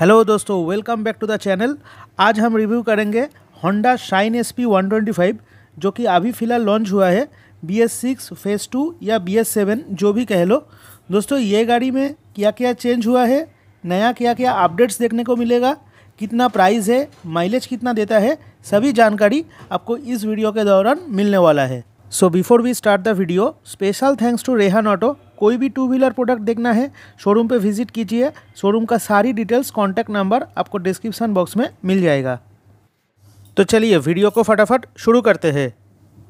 hello दोस्तों welcome back to the channel आज हम रिव्यू करेंगे Honda shine S P one twenty five जो कि अभी फ़िलहाल लॉन्च हुआ है B S six phase two या बी एस सेवन जो भी कह लो दोस्तों ये गाड़ी में क्या क्या चेंज हुआ है नया क्या क्या अपडेट्स देखने को मिलेगा कितना प्राइस है माइलेज कितना देता है सभी जानकारी आपको इस वीडियो के दौरान मिलने वाला है so before we start the video special thanks to Rehan auto कोई भी टू व्हीलर प्रोडक्ट देखना है शोरूम पे विजिट कीजिए शोरूम का सारी डिटेल्स कॉन्टैक्ट नंबर आपको डिस्क्रिप्शन बॉक्स में मिल जाएगा तो चलिए वीडियो को फटाफट शुरू करते हैं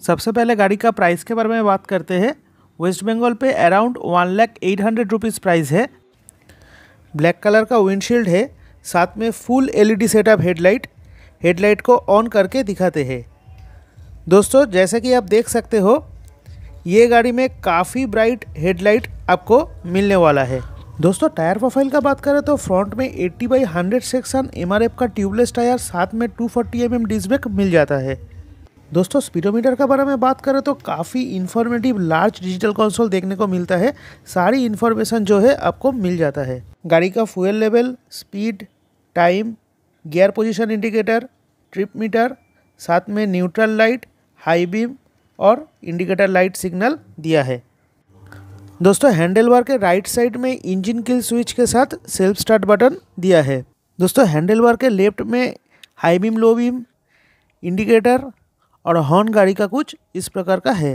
सबसे पहले गाड़ी का प्राइस के बारे में बात करते हैं वेस्ट बंगाल पे around one lakh eight hundred rupees price है ब्लैक कलर का विंडशील्ड है साथ में full LED setup headlight headlight को ऑन करके दिखाते हैं दोस्तों जैसे कि आप देख सकते हो ये गाड़ी में काफ़ी ब्राइट हेडलाइट आपको मिलने वाला है दोस्तों टायर प्रोफाइल का बात करें तो फ्रंट में 80 बाई 100 सेक्शन एम का ट्यूबलेस टायर साथ में 240 फोर्टी एम डिस्क मिल जाता है दोस्तों स्पीडोमीटर के बारे में बात करें तो काफ़ी इन्फॉर्मेटिव लार्ज डिजिटल कंसोल देखने को मिलता है सारी इन्फॉर्मेशन जो है आपको मिल जाता है गाड़ी का fuel level speed time gear position indicator trip meter साथ में न्यूट्रल लाइट हाई बीम और इंडिकेटर लाइट सिग्नल दिया है दोस्तों हैंडल बार के राइट साइड में इंजन किल स्विच के साथ सेल्फ स्टार्ट बटन दिया है दोस्तों हैंडल बार के लेफ्ट में high beam low beam indicator और हॉर्न गाड़ी का कुछ इस प्रकार का है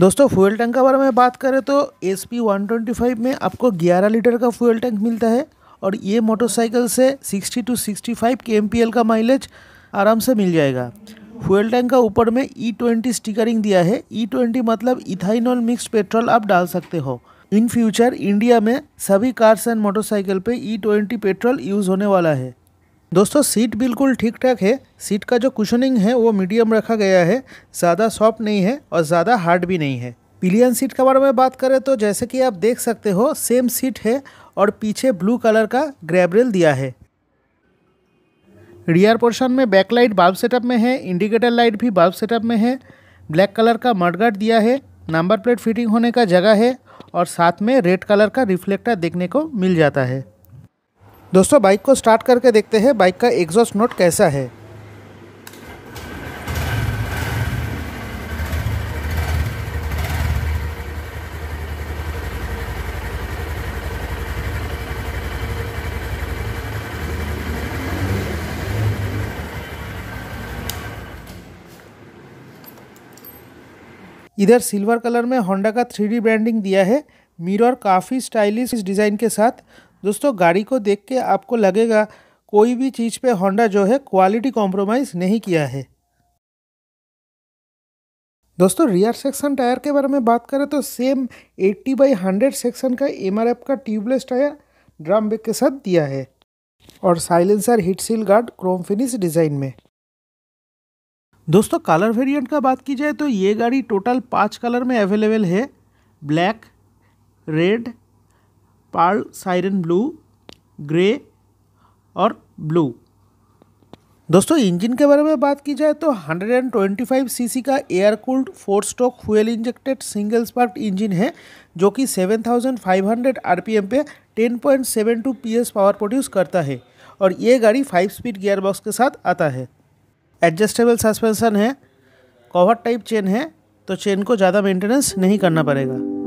दोस्तों फ्यूल टैंक के बारे में बात करें तो S P one twenty five में आपको ग्यारह लीटर का फ्यूल टैंक मिलता है और ये मोटरसाइकिल से सिक्सटी टू सिक्सटी फाइव के एम पी एल का माइलेज आराम से मिल जाएगा फ्यूल टैंक का ऊपर में ई ट्वेंटी स्टिकरिंग दिया है ई e ट्वेंटी मतलब इथाइनॉल मिक्स पेट्रोल आप डाल सकते हो इन फ्यूचर इंडिया में सभी कार्स एंड मोटरसाइकिल पे ई ट्वेंटी पेट्रोल यूज़ होने वाला है दोस्तों सीट बिल्कुल ठीक ठाक है सीट का जो कुशनिंग है वो मीडियम रखा गया है ज़्यादा सॉफ्ट नहीं है और ज़्यादा हार्ड भी नहीं है पिलियन सीट के बारे में बात करें तो जैसे कि आप देख सकते हो सेम सीट है और पीछे ब्लू कलर का ग्रैबरेल दिया है रियर पोर्शन में बैक लाइट बाल्ब सेटअप में है इंडिकेटर लाइट भी बाल्ब सेटअप में है ब्लैक कलर का मडगार्ड दिया है नंबर प्लेट फिटिंग होने का जगह है और साथ में रेड कलर का रिफ्लेक्टर देखने को मिल जाता है दोस्तों बाइक को स्टार्ट करके देखते हैं बाइक का एग्जॉस्ट नोट कैसा है इधर सिल्वर कलर में होंडा का थ्री ब्रांडिंग दिया है मिरर काफ़ी स्टाइलिश इस डिज़ाइन के साथ दोस्तों गाड़ी को देख के आपको लगेगा कोई भी चीज़ पे होंडा जो है क्वालिटी कॉम्प्रोमाइज़ नहीं किया है दोस्तों रियर सेक्शन टायर के बारे में बात करें तो सेम 80 बाई 100 सेक्शन का एम का ट्यूबलेस टायर ड्रम बेक के साथ दिया है और silencer heat shield guard chrome finish design में दोस्तों कलर वेरिएंट का बात की जाए तो ये गाड़ी टोटल पाँच कलर में अवेलेबल है black red pearl siren blue grey और ब्लू दोस्तों इंजन के बारे में बात की जाए तो 125 सीसी का air cooled four stroke fuel injected single spark engine है जो कि 7500 आरपीएम पे 10.72 पीएस पावर प्रोड्यूस करता है और ये गाड़ी फाइव स्पीड गियरबॉक्स के साथ आता है एडजस्टेबल सस्पेंसन है कवर टाइप चेन है तो चेन को ज़्यादा मेंटेनेंस नहीं करना पड़ेगा